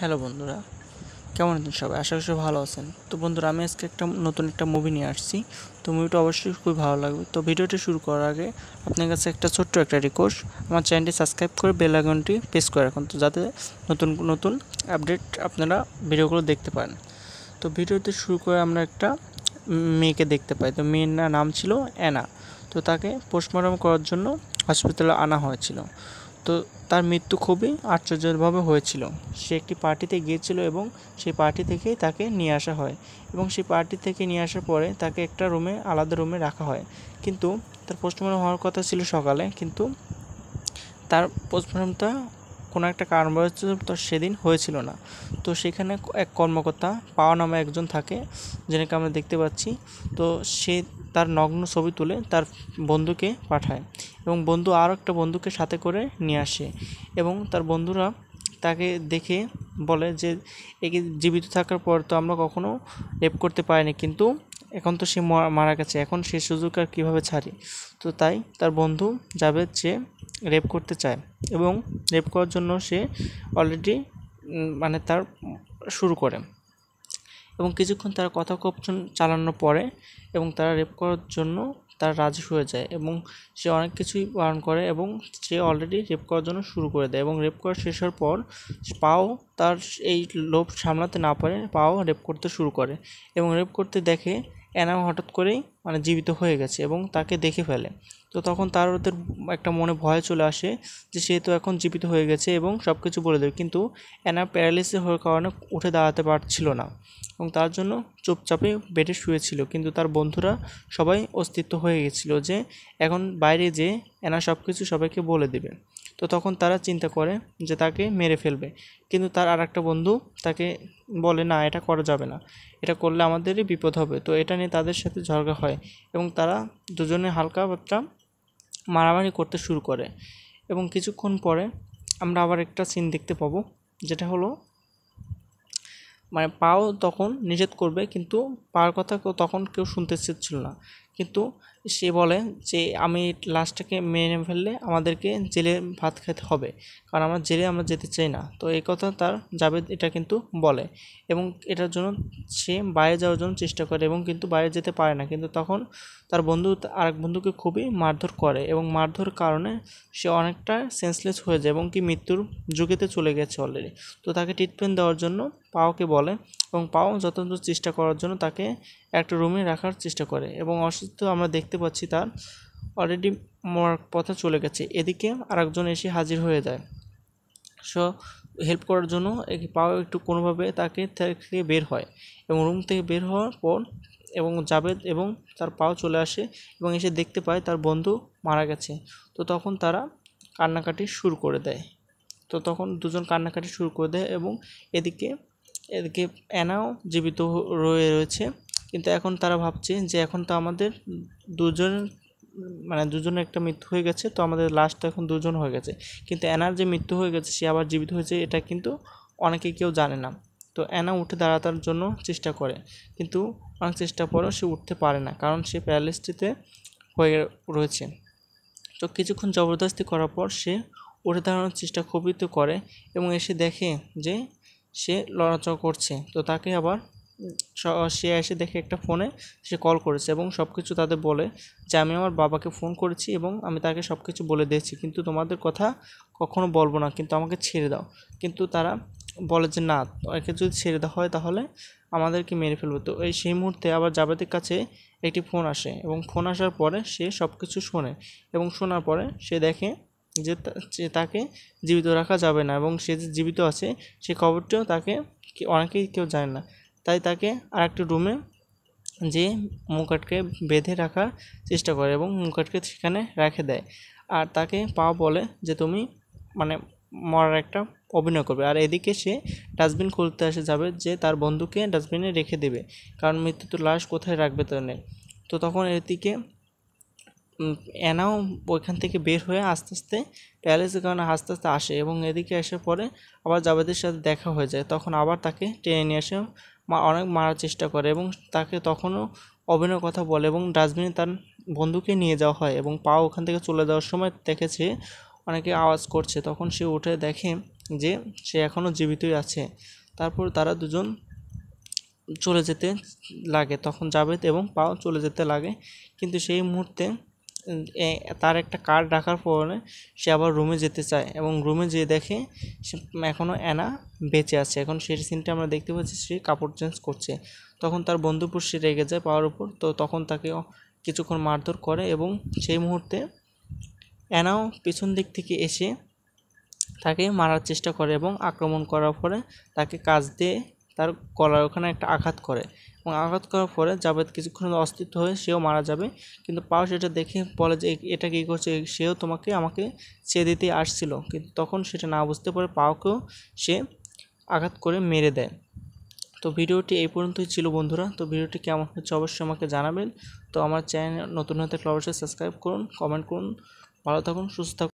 hello বন্ধুরা কেমন আছেন সবাই আশা করি ভালো আছেন তো বন্ধুরা আমি আজকে একটা নতুন একটা মুভি নিয়ে আসছি তো মুভিটা অবশ্যই খুবই ভালো লাগবে তো ভিডিওটি শুরু করার আগে আপনার কাছে একটা ছোট্ট একটা রিকোয়েস্ট আমার চ্যানেলটি সাবস্ক্রাইব করে বেল আইকনটি প্রেস করে রাখুন তো যাতে নতুন নতুন আপডেট আপনারা ভিডিওগুলো দেখতে পান তো ভিডিওতে শুরু করে আমরা একটা মেয়েকে দেখতে পাই তো মেয়ের নাম ছিল অ্যানা তো তাকে পোস্টমর্টম করার জন্য হসপিটালে আনা হয়েছিল তো তার মৃত্যু খুবই আশ্চর্যভাবে হয়েছিল সে একটি পার্টিতে গিয়েছিল এবং সেই পার্টি থেকেই তাকে নিয়ে আসা হয় এবং সেই পার্টি থেকে নিয়ে আসার পরে তাকে একটা রুমে আলাদা রুমে রাখা হয় কিন্তু তার পোস্টমর্টম হওয়ার কথা ছিল সকালে কিন্তু তার পোস্টমর্টমটা কোনো একটা কারণবশ তো সেদিন হয়েছিল না তো সেখানে এক কর্মকর্তা পাওয়া নামে একজন থাকে যেটাকে আমরা দেখতে পাচ্ছি তো সে তার নগ্ন ছবি তুলে তার বন্ধুকে পাঠায় এবং বন্ধু আরও একটা বন্ধুকে সাথে করে নিয়ে আসে এবং তার বন্ধুরা তাকে দেখে বলে যে একে জীবিত থাকার পর তো আমরা কখনো রেপ করতে পারিনি কিন্তু এখন তো সে মারা গেছে এখন সে সুযোগ আর কীভাবে ছাড়ে তো তাই তার বন্ধু যাবে সে রেপ করতে চায় এবং রেপ করার জন্য সে অলরেডি মানে তার শুরু করে এবং কিছুক্ষণ তারা কথোপকথন চালানোর পরে এবং তারা রেপ করার জন্য তার রাজি হয়ে যায় এবং সে অনেক কিছুই বারণ করে এবং সে অলরেডি রেপ করার জন্য শুরু করে দেয় এবং রেপ করা শেষ হওয়ার পর পাও তার এই লোভ সামলাতে না পারে পাও রেপ করতে শুরু করে এবং রেপ করতে দেখে অ্যানাম হঠাৎ করেই মানে জীবিত হয়ে গেছে এবং তাকে দেখে ফেলে তো তখন তার ওদের একটা মনে ভয় চলে আসে যে সে তো এখন জীবিত হয়ে গেছে এবং সব কিছু বলে দেবে কিন্তু অ্যানা প্যারালিসিস হওয়ার কারণে উঠে দাঁড়াতে পারছিল না এবং তার জন্য চুপচাপে বেডে শুয়েছিল কিন্তু তার বন্ধুরা সবাই অস্তিত্ব হয়ে গেছিল যে এখন বাইরে যে অ্যানা সব কিছু সবাইকে বলে দেবে তো তখন তারা চিন্তা করে যে তাকে মেরে ফেলবে কিন্তু তার আর একটা বন্ধু তাকে বলে না এটা করা যাবে না এটা করলে আমাদেরই বিপদ হবে তো এটা নিয়ে তাদের সাথে ঝগড়া হয় এবং তারা দুজনে হালকা পাতলা মারামারি করতে শুরু করে এবং কিছুক্ষণ পরে আমরা আবার একটা সিন দেখতে পাবো যেটা হলো মানে পাও তখন নিষেধ করবে কিন্তু পাওয়ার কথা তখন কেউ শুনতে চাচ্ছিল না কিন্তু সে বলে যে আমি লাস্টটাকে মেনে ফেললে আমাদেরকে জেলে ভাত খেতে হবে কারণ আমরা জেলে আমরা যেতে চাই না তো এই কথা তার জাবেদ এটা কিন্তু বলে এবং এটার জন্য সে বাইরে যাওয়ার জন্য চেষ্টা করে এবং কিন্তু বাইরে যেতে পারে না কিন্তু তখন তার বন্ধু আরেক বন্ধুকে খুবই মারধর করে এবং মারধর কারণে সে অনেকটা সেন্সলেস হয়ে যায় এবং কি মৃত্যুর যুগেতে চলে গেছে অলরেডি তো তাকে ট্রিটমেন্ট দেওয়ার জন্য পাওকে বলে এবং পাও যতদূর চেষ্টা করার জন্য তাকে একটা রুমে রাখার চেষ্টা করে এবং অসুস্থ আমরা দেখতে পাচ্ছি তার অলরেডি মরার পথে চলে গেছে এদিকে আরেকজন এসে হাজির হয়ে যায় সো হেল্প করার জন্য পাও একটু কোনোভাবে তাকে থেকে বের হয় এবং রুম থেকে বের হওয়ার পর এবং জাবেদ এবং তার পাও চলে আসে এবং এসে দেখতে পায় তার বন্ধু মারা গেছে তো তখন তারা কান্নাকাটি শুরু করে দেয় তো তখন দুজন কান্নাকাটি শুরু করে দেয় এবং এদিকে এদিকে অ্যানাও জীবিত রয়ে রয়েছে কিন্তু এখন তারা ভাবছে যে এখন তো আমাদের দুজন মানে দুজনের একটা মৃত্যু হয়ে গেছে তো আমাদের লাস্ট এখন দুজন হয়ে গেছে কিন্তু অ্যানার যে মৃত্যু হয়ে গেছে সে আবার জীবিত হয়েছে এটা কিন্তু অনেকে কেউ জানে না তো অ্যানা উঠে দাঁড়াতার জন্য চেষ্টা করে কিন্তু অনেক চেষ্টা পরেও সে উঠতে পারে না কারণ সে প্যালেসটিতে হয়ে রয়েছে তো কিছুক্ষণ জবরদস্তি করার পর সে উঠে দাঁড়ানোর চেষ্টা খুবই তো করে এবং এসে দেখে যে সে লড়াচড়া করছে তো তাকে আবার সে এসে দেখে একটা ফোনে সে কল করেছে এবং সব কিছু তাদের বলে যে আমি আমার বাবাকে ফোন করেছি এবং আমি তাকে সব কিছু বলে দিয়েছি কিন্তু তোমাদের কথা কখনো বলবো না কিন্তু আমাকে ছেড়ে দাও কিন্তু তারা বলে যে না একে যদি ছেড়ে দেওয়া হয় তাহলে আমাদেরকে মেরে ফেলবে তো এই সেই মুহূর্তে আবার জাবেদের কাছে একটি ফোন আসে এবং ফোন আসার পরে সে সব কিছু শোনে এবং শোনার পরে সে দেখে যে তাকে জীবিত রাখা যাবে না এবং সে যে জীবিত আছে সে খবরটিও তাকে অনেকেই কেউ জানে না তাই তাকে আর একটি রুমে যে মুকাটকে বেঁধে রাখার চেষ্টা করে এবং মুকাটকে সেখানে রেখে দেয় আর তাকে পা বলে যে তুমি মানে মরার একটা অভিনয় করবে আর এদিকে সে ডাস্টবিন খুলতে আসে যাবে যে তার বন্ধুকে ডাস্টবিনে রেখে দেবে কারণ মৃত্যু তো লাশ কোথায় রাখবে তো নেই তো তখন এদিকে অ্যানাও ওইখান থেকে বের হয়ে আস্তে আস্তে প্যালেসের কারণে আস্তে আস্তে আসে এবং এদিকে এসে পরে আবার জাবেদের সাথে দেখা হয়ে যায় তখন আবার তাকে টেনে নিয়ে এসে অনেক মারার চেষ্টা করে এবং তাকে তখনও অভিনয় কথা বলে এবং ডাস্টবিনে তার বন্ধুকে নিয়ে যাওয়া হয় এবং পা ওখান থেকে চলে যাওয়ার সময় দেখেছে অনেকে আওয়াজ করছে তখন সে উঠে দেখে যে সে এখনও জীবিতই আছে তারপর তারা দুজন চলে যেতে লাগে তখন জাবেদ এবং পাও চলে যেতে লাগে কিন্তু সেই মুহূর্তে তার একটা কার্ড রাখার পরে সে আবার রুমে যেতে চায় এবং রুমে যেয়ে দেখে সে এখনও অ্যানা বেঁচে আছে এখন সেই সিনটা আমরা দেখতে পাচ্ছি সে কাপড় চেঞ্জ করছে তখন তার বন্ধুপুর সে রেগে যায় পাওয়ার উপর তো তখন তাকে কিছুক্ষণ মারধর করে এবং সেই মুহূর্তে অ্যানাও পিছন দিক থেকে এসে তাকে মারার চেষ্টা করে এবং আক্রমণ করার পরে তাকে কাজ দিয়ে তার গলার ওখানে একটা আঘাত করে এবং আঘাত করার পরে জাবেদ কিছুক্ষণ অস্তিত্ব হয়ে সেও মারা যাবে কিন্তু পাও সেটা দেখে বলে যে এটা কী করছে সেও তোমাকে আমাকে চেয়ে দিতে আসছিল কিন্তু তখন সেটা না বুঝতে পারে পাওকেও সে আঘাত করে মেরে দেয় তো ভিডিওটি এই পর্যন্তই ছিল বন্ধুরা তো ভিডিওটি কেমন হচ্ছে অবশ্যই আমাকে জানাবেন তো আমার চ্যানেল নতুন হতে ক্লাবসে সাবস্ক্রাইব করুন কমেন্ট করুন ভালো থাকুন সুস্থ থাকুন